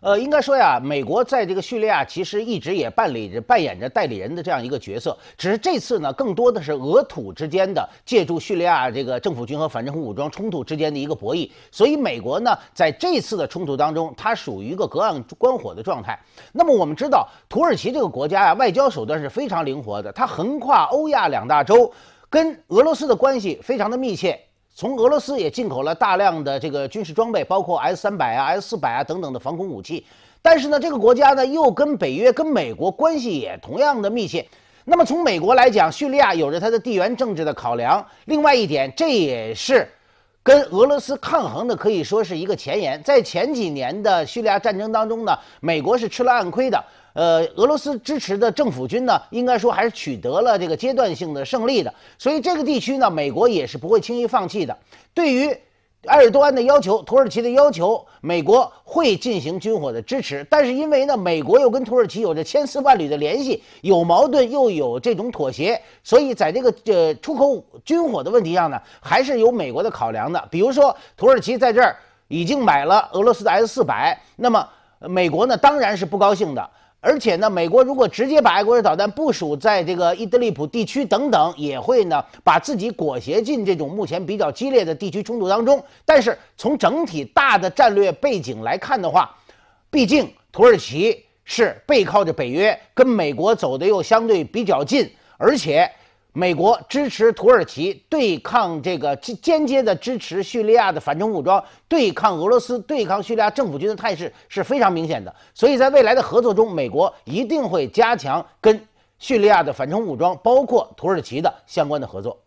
呃，应该说呀，美国在这个叙利亚其实一直也办理着扮演着代理人的这样一个角色，只是这次呢，更多的是俄土之间的借助叙利亚这个政府军和反政府武装冲突之间的一个博弈，所以美国呢，在这次的冲突当中，它属于一个隔岸观火的状态。那么我们知道，土耳其这个国家呀，外交手段是非常灵活的，它横跨欧亚两大洲，跟俄罗斯的关系非常的密切。从俄罗斯也进口了大量的这个军事装备，包括 S 三百啊、S 四百啊等等的防空武器。但是呢，这个国家呢又跟北约、跟美国关系也同样的密切。那么从美国来讲，叙利亚有着它的地缘政治的考量。另外一点，这也是。跟俄罗斯抗衡的可以说是一个前沿，在前几年的叙利亚战争当中呢，美国是吃了暗亏的。呃，俄罗斯支持的政府军呢，应该说还是取得了这个阶段性的胜利的，所以这个地区呢，美国也是不会轻易放弃的。对于。埃尔多安的要求，土耳其的要求，美国会进行军火的支持，但是因为呢，美国又跟土耳其有着千丝万缕的联系，有矛盾又有这种妥协，所以在这个呃出口军火的问题上呢，还是有美国的考量的。比如说，土耳其在这儿已经买了俄罗斯的 S 四百，那么美国呢，当然是不高兴的。而且呢，美国如果直接把爱国者导弹部署在这个伊德利卜地区等等，也会呢把自己裹挟进这种目前比较激烈的地区冲突当中。但是从整体大的战略背景来看的话，毕竟土耳其是背靠着北约，跟美国走的又相对比较近，而且。美国支持土耳其对抗这个间接的支持叙利亚的反政府武装对抗俄罗斯对抗叙利亚政府军的态势是非常明显的，所以在未来的合作中，美国一定会加强跟叙利亚的反政府武装，包括土耳其的相关的合作。